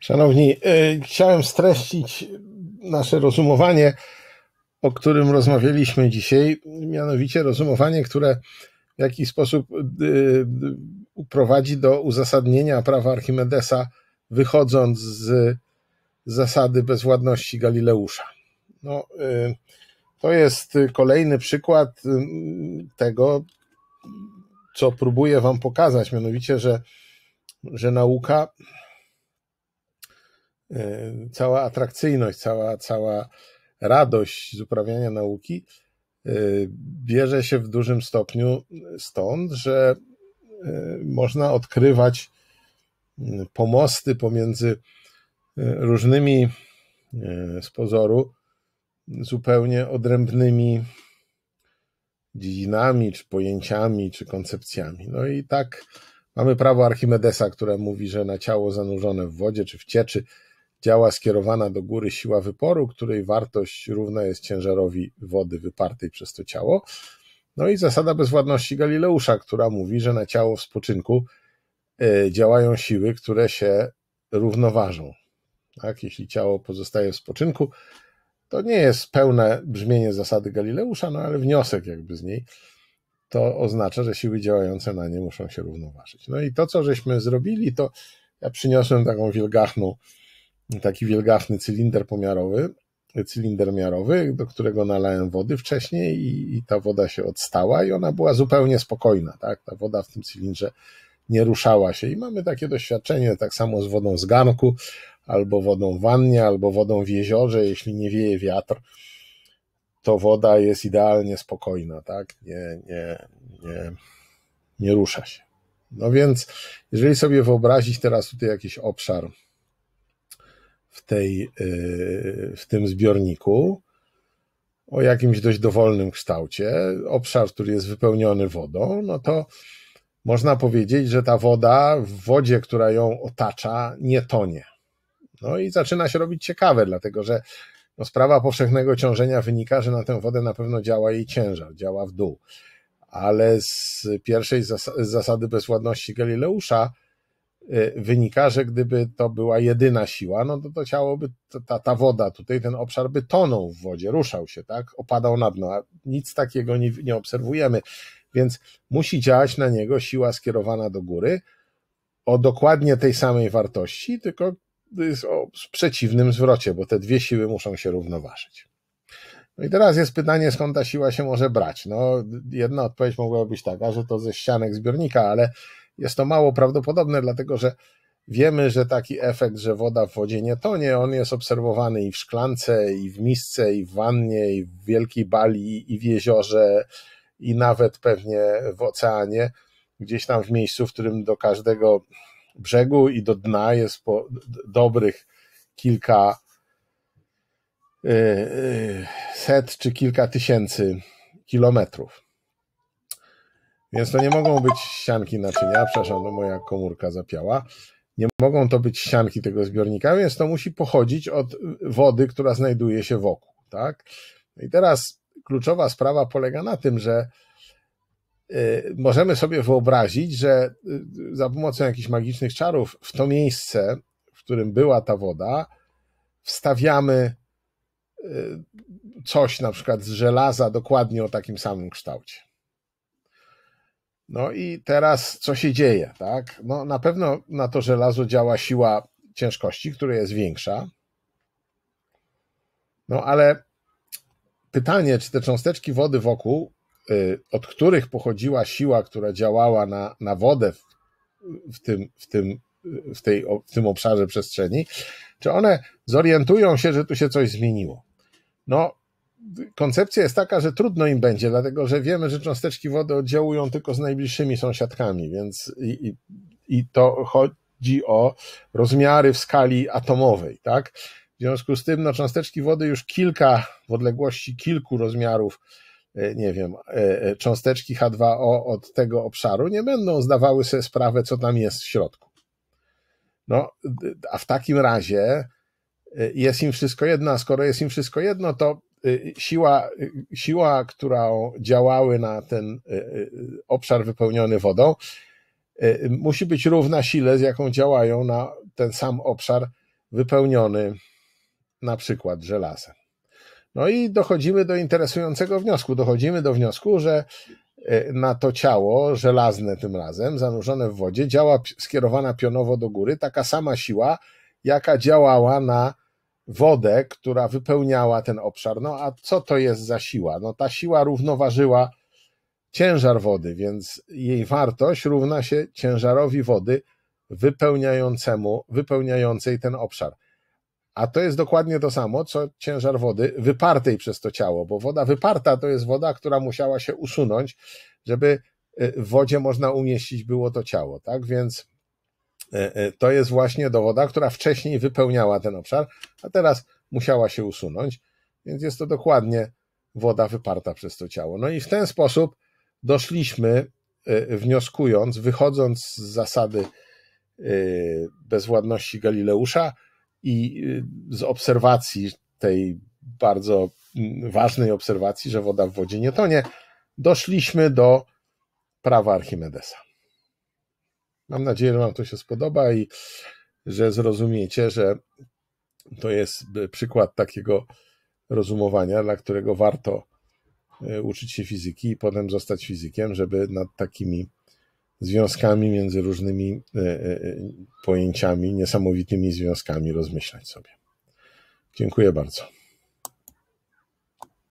Szanowni, e, chciałem streścić nasze rozumowanie, o którym rozmawialiśmy dzisiaj, mianowicie rozumowanie, które w jakiś sposób e, prowadzi do uzasadnienia prawa Archimedesa, wychodząc z zasady bezwładności Galileusza. No, e, to jest kolejny przykład tego, co próbuję Wam pokazać, mianowicie, że, że nauka Y, cała atrakcyjność, cała, cała radość z uprawiania nauki y, bierze się w dużym stopniu stąd, że y, można odkrywać pomosty pomiędzy różnymi z pozoru zupełnie odrębnymi dziedzinami, czy pojęciami, czy koncepcjami. No i tak mamy prawo Archimedesa, które mówi, że na ciało zanurzone w wodzie czy w cieczy Działa skierowana do góry siła wyporu, której wartość równa jest ciężarowi wody wypartej przez to ciało. No i zasada bezwładności Galileusza, która mówi, że na ciało w spoczynku e, działają siły, które się równoważą. Tak? Jeśli ciało pozostaje w spoczynku, to nie jest pełne brzmienie zasady Galileusza, no ale wniosek jakby z niej to oznacza, że siły działające na nie muszą się równoważyć. No i to, co żeśmy zrobili, to ja przyniosłem taką wilgachną taki wielgachny cylinder pomiarowy, cylinder miarowy, do którego nalałem wody wcześniej i, i, ta woda się odstała i ona była zupełnie spokojna, tak? Ta woda w tym cylindrze nie ruszała się i mamy takie doświadczenie tak samo z wodą z garnku, albo wodą w wannie, albo wodą w jeziorze, jeśli nie wieje wiatr, to woda jest idealnie spokojna, tak? Nie, nie, nie, nie rusza się. No więc, jeżeli sobie wyobrazić teraz tutaj jakiś obszar, w, tej, e, w tym zbiorniku o jakimś dość dowolnym kształcie, obszar, który jest wypełniony wodą, no to można powiedzieć, że ta woda w wodzie, która ją otacza, nie tonie. No i zaczyna się robić ciekawe, dlatego że no, sprawa powszechnego ciążenia wynika, że na tę wodę na pewno działa jej ciężar, działa w dół. Ale z pierwszej zas- zasady bezładności Galileusza Y, wynika, że gdyby to była jedyna siła, no to to ciało by, ta, ta woda tutaj, ten obszar by tonął w wodzie, ruszał się, tak? Opadał na dno, a nic takiego nie, nie obserwujemy. Więc musi działać na niego siła skierowana do góry o dokładnie tej samej wartości, tylko o przeciwnym zwrocie, bo te dwie siły muszą się równoważyć. No i teraz jest pytanie, skąd ta siła się może brać. No, jedna odpowiedź mogłaby być taka, że to ze ścianek zbiornika, ale jest to mało prawdopodobne, dlatego że wiemy, że taki efekt, że woda w wodzie nie tonie, on jest obserwowany i w szklance, i w misce, i w wannie, i w wielkiej bali, i w jeziorze, i nawet pewnie w oceanie, gdzieś tam w miejscu, w którym do każdego brzegu i do dna jest po dobrych kilka y, y, set czy kilka tysięcy kilometrów. Więc to nie mogą być sianki naczynia, przepraszam, no moja komórka zapiała. Nie mogą to być sianki tego zbiornika, więc to musi pochodzić od wody, która znajduje się wokół, tak? I teraz kluczowa sprawa polega na tym, że y, możemy sobie wyobrazić, że y, za pomocą jakichś magicznych czarów w to miejsce, w którym była ta woda, wstawiamy y, coś na przykład z żelaza dokładnie o takim samym kształcie. No i teraz co się dzieje, tak? No na pewno na to żelazo działa siła ciężkości, która jest większa. No ale pytanie, czy te cząsteczki wody wokół, y, od których pochodziła siła, która działała na, na wodę w, w, tym, w, tym, w, tej, w tym obszarze przestrzeni, czy one zorientują się, że tu się coś zmieniło? No, koncepcja jest taka, że trudno im będzie, dlatego że wiemy, że cząsteczki wody oddziałują tylko z najbliższymi sąsiadkami, więc i, i, i to chodzi o rozmiary w skali atomowej, tak? W związku z tym, no, cząsteczki wody już kilka, w odległości kilku rozmiarów, e, nie wiem, e, e, cząsteczki H2O od tego obszaru nie będą zdawały sobie sprawę, co tam jest w środku. No, a w takim razie jest im wszystko jedno, a skoro jest im wszystko jedno, to Y, siła, y, siła, która działały na ten y, obszar wypełniony wodą, musi być równa sile, z jaką działają na ten sam obszar wypełniony na przykład żelazem. No i dochodzimy do interesującego wniosku. Dochodzimy do wniosku, że na to ciało, żelazne tym razem, zanurzone w wodzie, działa skierowana pionowo do góry taka sama siła, jaka działała na wodę, która wypełniała ten obszar. No a co to jest za siła? No ta siła równoważyła ciężar wody, więc jej wartość równa się ciężarowi wody wypełniającemu, wypełniającej ten obszar. A to jest dokładnie to samo, co ciężar wody wypartej przez to ciało, bo woda wyparta to jest woda, która musiała się usunąć, żeby y, w wodzie można umieścić było to ciało, tak? Więc E, e, to jest właśnie dowoda, która wcześniej wypełniała ten obszar, a teraz musiała się usunąć, więc jest to dokładnie woda wyparta przez to ciało. No i w ten sposób doszliśmy, e, wnioskując, wychodząc z zasady bezwładności Galileusza i z obserwacji tej bardzo ważnej obserwacji, że woda w wodzie nie tonie, doszliśmy do prawa Archimedesa. Mam nadzieję, że Wam to się spodoba i że zrozumiecie, że to jest e, przykład takiego rozumowania, dla którego warto e, uczyć się fizyki i potem zostać fizykiem, żeby nad takimi związkami między różnymi e, pojęciami, niesamowitymi związkami rozmyślać sobie. Dziękuję bardzo.